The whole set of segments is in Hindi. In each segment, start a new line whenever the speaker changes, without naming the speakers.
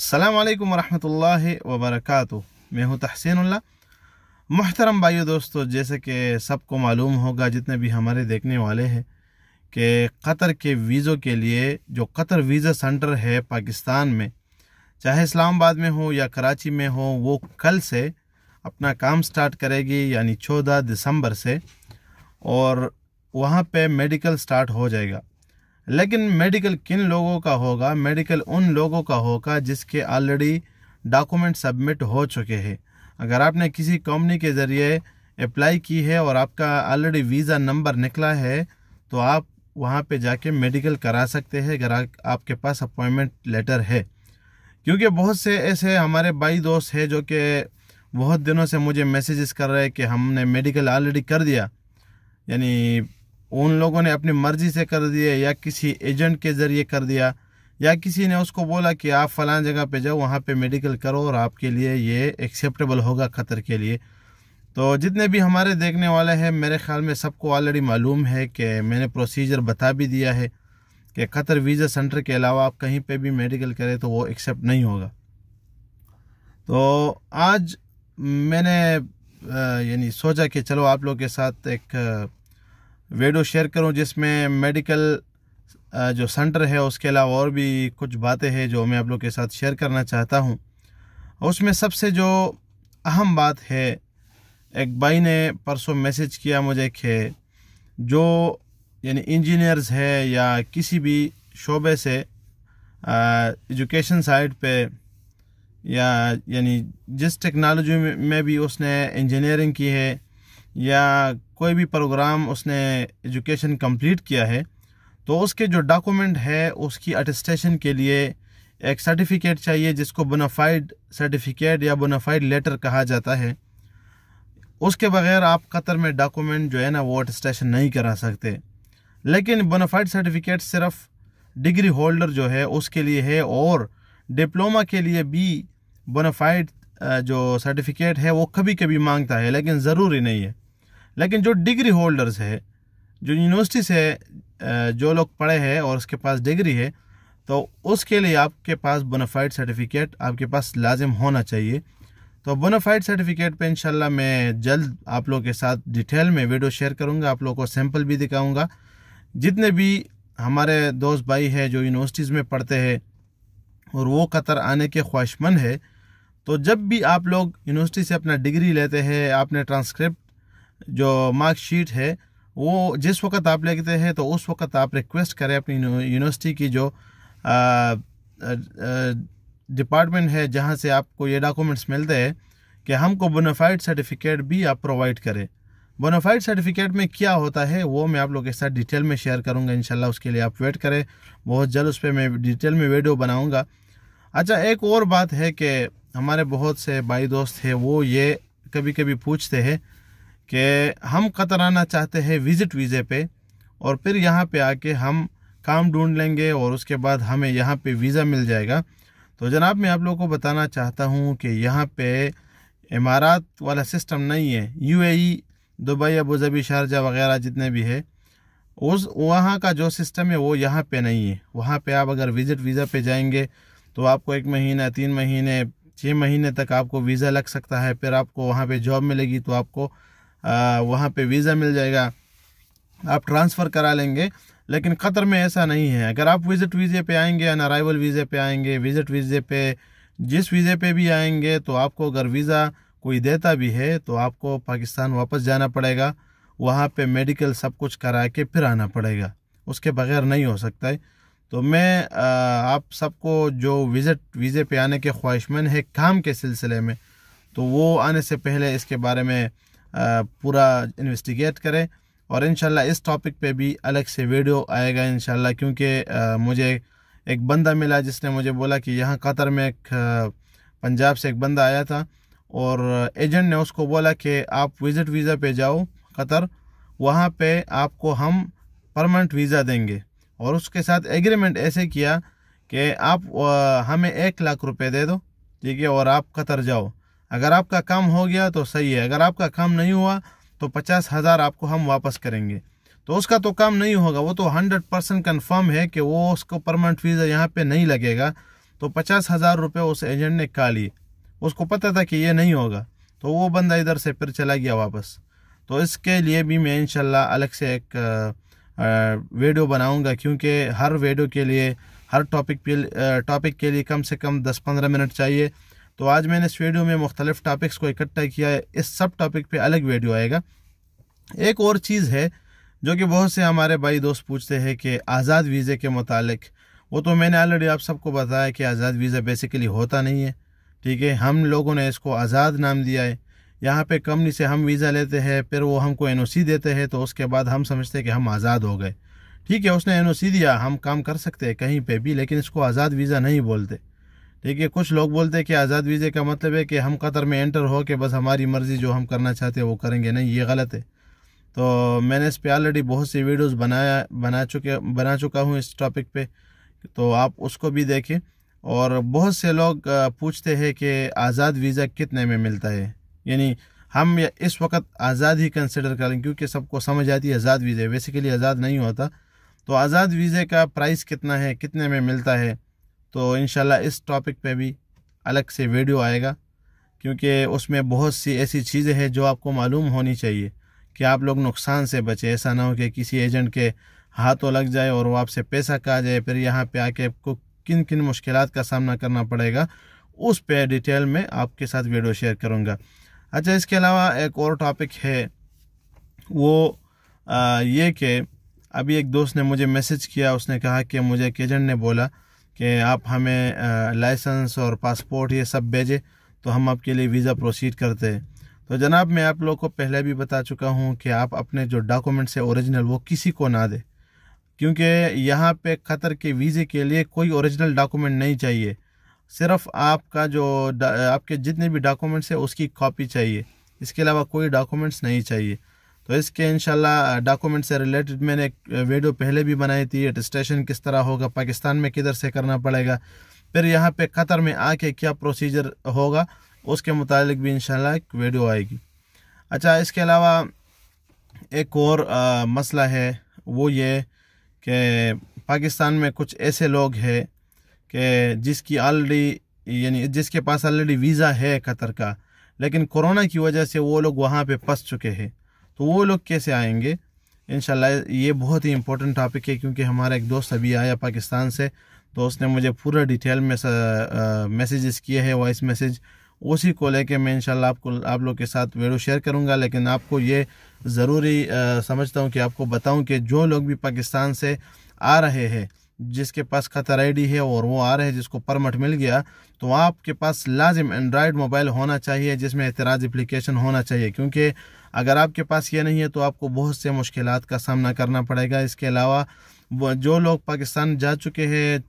अल्लाम वरहमल वबरक मैं हूँ तहसीनल्ला मोहतरम भाइयों दोस्तों जैसे कि सबको मालूम होगा जितने भी हमारे देखने वाले हैं कि कतर के वीज़ों के लिए जो कतर वीज़ा सेंटर है पाकिस्तान में चाहे इस्लामाबाद में हो या कराची में हो वो कल से अपना काम स्टार्ट करेगी यानी चौदह दिसंबर से और वहाँ पे मेडिकल स्टार्ट हो जाएगा लेकिन मेडिकल किन लोगों का होगा मेडिकल उन लोगों का होगा जिसके ऑलरेडी डॉक्यूमेंट सबमिट हो चुके हैं अगर आपने किसी कंपनी के ज़रिए अप्लाई की है और आपका ऑलरेडी वीज़ा नंबर निकला है तो आप वहाँ पे जाके मेडिकल करा सकते हैं अगर आपके पास अपॉइंटमेंट लेटर है क्योंकि बहुत से ऐसे हमारे भाई दोस्त हैं जो कि बहुत दिनों से मुझे मैसेजेस कर रहे हैं कि हमने मेडिकल ऑलरेडी कर दिया यानी उन लोगों ने अपनी मर्जी से कर दिया या किसी एजेंट के ज़रिए कर दिया या किसी ने उसको बोला कि आप फलां जगह पे जाओ वहाँ पे मेडिकल करो और आपके लिए ये एक्सेप्टेबल होगा ख़तर के लिए तो जितने भी हमारे देखने वाले हैं मेरे ख़्याल में सबको ऑलरेडी मालूम है कि मैंने प्रोसीजर बता भी दिया है कि ख़तर वीज़ा सेंटर के अलावा आप कहीं पर भी मेडिकल करें तो वो एक्सेप्ट नहीं होगा तो आज मैंने यानी सोचा कि चलो आप लोग के साथ एक वीडियो शेयर करूं जिसमें मेडिकल जो सेंटर है उसके अलावा और भी कुछ बातें हैं जो मैं आप लोग के साथ शेयर करना चाहता हूं उसमें सबसे जो अहम बात है एक भाई ने परसों मैसेज किया मुझे कि जो यानी इंजीनियर्स है या किसी भी शोबे से एजुकेशन साइड पे या यानी जिस टेक्नोलॉजी में भी उसने इंजीनियरिंग की है या कोई भी प्रोग्राम उसने एजुकेशन कंप्लीट किया है तो उसके जो डॉक्यूमेंट है उसकी अटेस्टेशन के लिए एक सर्टिफिकेट चाहिए जिसको बोनाफाइड सर्टिफिकेट या बोनाफाइड लेटर कहा जाता है उसके बगैर आप कतर में डॉक्यूमेंट जो है ना वो अटेस्टेशन नहीं करा सकते लेकिन बोनाफाइड सर्टिफिकेट सिर्फ डिग्री होल्डर जो है उसके लिए है और डिप्लोमा के लिए भी बोनाफाइड जो सर्टिफिकेट है वो कभी कभी मांगता है लेकिन ज़रूरी नहीं है लेकिन जो डिग्री होल्डर्स है जो यूनिवर्सिटी से जो लोग पढ़े हैं और उसके पास डिग्री है तो उसके लिए आपके पास बोनाफाइड सर्टिफिकेट आपके पास लाजिम होना चाहिए तो बोनाफाइड सर्टिफिकेट पे इंशाल्लाह मैं जल्द आप लोगों के साथ डिटेल में वीडियो शेयर करूंगा आप लोगों को सैंपल भी दिखाऊंगा जितने भी हमारे दोस्त भाई हैं जो यूनिवर्सिटीज़ में पढ़ते हैं और वो कतर आने के ख्वाहिशमंद है तो जब भी आप लोग यूनिवर्सिटी से अपना डिग्री लेते हैं आपने ट्रांसक्रिप्ट जो मार्कशीट है वो जिस वक्त आप लेते हैं तो उस वक्त आप रिक्वेस्ट करें अपनी यूनिवर्सिटी की जो डिपार्टमेंट है जहाँ से आपको ये डॉक्यूमेंट्स मिलते हैं कि हमको बोनाफाइड सर्टिफिकेट भी आप प्रोवाइड करें बोनाफाइड सर्टिफिकेट में क्या होता है वो मैं आप लोग के साथ डिटेल में शेयर करूँगा इंशाल्लाह उसके लिए आप वेट करें बहुत जल्द उस पर मैं डिटेल में वीडियो बनाऊँगा अच्छा एक और बात है कि हमारे बहुत से भाई दोस्त हैं वो ये कभी कभी पूछते हैं कि हम कतर आना चाहते हैं विज़िट वीज़े पे और फिर यहाँ पे आके हम काम ढूंढ लेंगे और उसके बाद हमें यहाँ पे वीज़ा मिल जाएगा तो जनाब मैं आप लोगों को बताना चाहता हूँ कि यहाँ पे इमारात वाला सिस्टम नहीं है UAE e, Dubai Abu Dhabi Sharjah वगैरह जितने भी है उस वहाँ का जो सिस्टम है वो यहाँ पे नहीं है वहाँ पे आप अगर विज़िट वीज़ा पे जाएंगे तो आपको एक महीना तीन महीने छः महीने तक आपको वीज़ा लग सकता है फिर आपको वहाँ पे जॉब मिलेगी तो आपको वहाँ पे वीज़ा मिल जाएगा आप ट्रांसफ़र करा लेंगे लेकिन कतर में ऐसा नहीं है अगर आप विज़िट वीज़े पे आएंगे एन अराइवल वीज़े पे आएंगे विज़िट वीज़े पे जिस वीज़े पे भी आएंगे तो आपको अगर वीज़ा कोई देता भी है तो आपको पाकिस्तान वापस जाना पड़ेगा वहाँ पे मेडिकल सब कुछ करा के फिर आना पड़ेगा उसके बगैर नहीं हो सकता है तो मैं आप सबको जो विज़िट वीज़े पे आने के ख्वाहिशमंद है काम के सिलसिले में तो वो आने से पहले इसके बारे में पूरा इन्वेस्टिगेट करें और इन इस टॉपिक पे भी अलग से वीडियो आएगा इन क्योंकि मुझे एक बंदा मिला जिसने मुझे बोला कि यहाँ कतर में एक पंजाब से एक बंदा आया था और एजेंट ने उसको बोला कि आप विज़िट वीज़ा पे जाओ कतर वहाँ पे आपको हम परमानेंट वीज़ा देंगे और उसके साथ एग्रीमेंट ऐसे किया कि आप हमें एक लाख रुपए दे दो ठीक है और आप कतर जाओ अगर आपका काम हो गया तो सही है अगर आपका काम नहीं हुआ तो पचास हज़ार आपको हम वापस करेंगे तो उसका तो काम नहीं होगा वो तो हंड्रेड परसेंट कन्फर्म है कि वो उसको परमानेंट वीज़ा यहाँ पे नहीं लगेगा तो पचास हज़ार रुपये उस एजेंट ने का लिए उसको पता था कि ये नहीं होगा तो वो बंदा इधर से फिर चला गया वापस तो इसके लिए भी मैं इनशाला अलग से एक वीडियो बनाऊंगा क्योंकि हर वीडियो के लिए हर टॉपिक टॉपिक के लिए कम से कम दस पंद्रह मिनट चाहिए तो आज मैंने इस वीडियो में मुख्तलिफ़ टॉपिक्स को इकट्ठा किया है इस सब टॉपिक पे अलग वीडियो आएगा एक और चीज़ है जो कि बहुत से हमारे भाई दोस्त पूछते हैं कि आज़ाद वीज़े के मुतालिक वो तो मैंने ऑलरेडी आप सबको बताया कि आज़ाद वीज़ा बेसिकली होता नहीं है ठीक है हम लोगों ने इसको आज़ाद नाम दिया है यहाँ पे कंपनी से हम वीज़ा लेते हैं फिर वो हमको एन देते हैं तो उसके बाद हम समझते हैं कि हम आज़ाद हो गए ठीक है उसने एन दिया हम काम कर सकते हैं कहीं पर भी लेकिन इसको आज़ाद वीज़ा नहीं बोलते ठीक है कुछ लोग बोलते हैं कि आज़ाद वीज़े का मतलब है कि हम कतर में एंटर हो के बस हमारी मर्ज़ी जो हम करना चाहते हैं वो करेंगे नहीं ये गलत है तो मैंने इस पर ऑलरेडी बहुत सी वीडियोस बनाया बना चुके बना चुका हूँ इस टॉपिक पे तो आप उसको भी देखें और बहुत से लोग पूछते हैं कि आज़ाद वीज़ा कितने में मिलता है यानी हम इस वक्त आज़ाद ही कंसिडर करें क्योंकि सबको समझ आती है आज़ाद वीज़े बेसिकली आज़ाद नहीं होता तो आज़ाद वीज़े का प्राइस कितना है कितने में मिलता है तो इन इस टॉपिक पे भी अलग से वीडियो आएगा क्योंकि उसमें बहुत सी ऐसी चीज़ें हैं जो आपको मालूम होनी चाहिए कि आप लोग नुकसान से बचे ऐसा ना हो कि किसी एजेंट के हाथों लग जाए और वो आपसे पैसा खा जाए फिर यहाँ पे आके आपको किन किन मुश्किल का सामना करना पड़ेगा उस पर डिटेल में आपके साथ वीडियो शेयर करूँगा अच्छा इसके अलावा एक और टॉपिक है वो आ, ये कि अभी एक दोस्त ने मुझे मैसेज किया उसने कहा कि मुझे एक एजेंट ने बोला कि आप हमें लाइसेंस और पासपोर्ट ये सब भेजें तो हम आपके लिए वीज़ा प्रोसीड करते हैं तो जनाब मैं आप लोगों को पहले भी बता चुका हूँ कि आप अपने जो डॉक्यूमेंट्स है ओरिजिनल वो किसी को ना दें क्योंकि यहाँ पे ख़तर के वीज़े के लिए कोई ओरिजिनल डॉक्यूमेंट नहीं चाहिए सिर्फ आपका जो आपके जितने भी डॉक्यूमेंट्स है उसकी कॉपी चाहिए इसके अलावा कोई डॉक्यूमेंट्स नहीं चाहिए तो इसके इंशाल्लाह डॉक्यूमेंट से रिलेटेड मैंने एक वीडियो पहले भी बनाई थी रजिस्ट्रेशन किस तरह होगा पाकिस्तान में किधर से करना पड़ेगा फिर यहाँ पे क़तर में आके क्या प्रोसीजर होगा उसके मुतालिक भी इंशाल्लाह एक वीडियो आएगी अच्छा इसके अलावा एक और आ, मसला है वो ये कि पाकिस्तान में कुछ ऐसे लोग हैं कि जिसकी ऑलरेडी यानी जिसके पास ऑलरेडी वीज़ा है कतर का लेकिन कोरोना की वजह से वो लोग वहाँ पे फंस चुके हैं तो वो लोग कैसे आएंगे इन ये बहुत ही इंपॉर्टेंट टॉपिक है क्योंकि हमारा एक दोस्त अभी आया पाकिस्तान से तो उसने मुझे पूरा डिटेल में मैसेजेस किए हैं वॉइस मैसेज उसी को लेके मैं इंशाल्लाह आपको आप लोग के साथ वीडियो शेयर करूंगा लेकिन आपको ये ज़रूरी समझता हूं कि आपको बताऊं कि जो लोग भी पाकिस्तान से आ रहे हैं जिसके पास खतर आईडी है और वो आ रहे हैं जिसको परमिट मिल गया तो आपके पास लाजिम एंड्रॉयड मोबाइल होना चाहिए जिसमें एतराज़ एप्लीकेशन होना चाहिए क्योंकि अगर आपके पास ये नहीं है तो आपको बहुत से मुश्किल का सामना करना पड़ेगा इसके अलावा जो लोग पाकिस्तान जा चुके हैं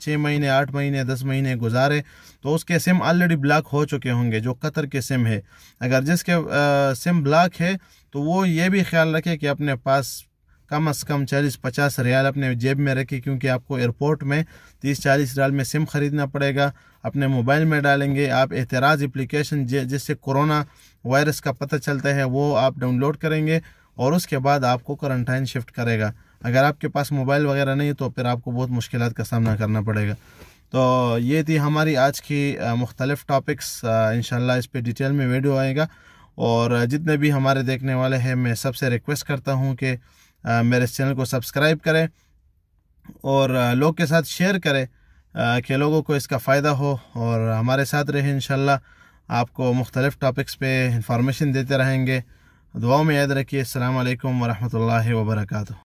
छः महीने आठ महीने दस महीने गुजारे तो उसके सिम ऑलरेडी ब्लॉक हो चुके होंगे जो कतर के सिम है अगर जिसके आ, सिम ब्लॉक है तो वो ये भी ख्याल रखे कि अपने पास कम से कम चालीस पचास रियाल अपने जेब में रखें क्योंकि आपको एयरपोर्ट में तीस चालीस रियाल में सिम ख़रीदना पड़ेगा अपने मोबाइल में डालेंगे आप एतराज़ एप्लीकेशन जिससे कोरोना वायरस का पता चलता है वो आप डाउनलोड करेंगे और उसके बाद आपको क्वारंटाइन शिफ्ट करेगा अगर आपके पास मोबाइल वगैरह नहीं तो फिर आपको बहुत मुश्किल का सामना करना पड़ेगा तो ये थी हमारी आज की मुख्तलिफ़ टॉपिक्स इन इस पर डिटेल में वीडियो आएगा और जितने भी हमारे देखने वाले हैं मैं सबसे रिक्वेस्ट करता हूँ कि मेरे चैनल को सब्सक्राइब करें और लोग के साथ शेयर करें कि लोगों को इसका फ़ायदा हो और हमारे साथ रहें इन आपको मुख्तलिफ़ टॉपिक्स पे इंफॉर्मेशन देते रहेंगे दुआ में याद रखिए अल्लाम वरहमल वर्का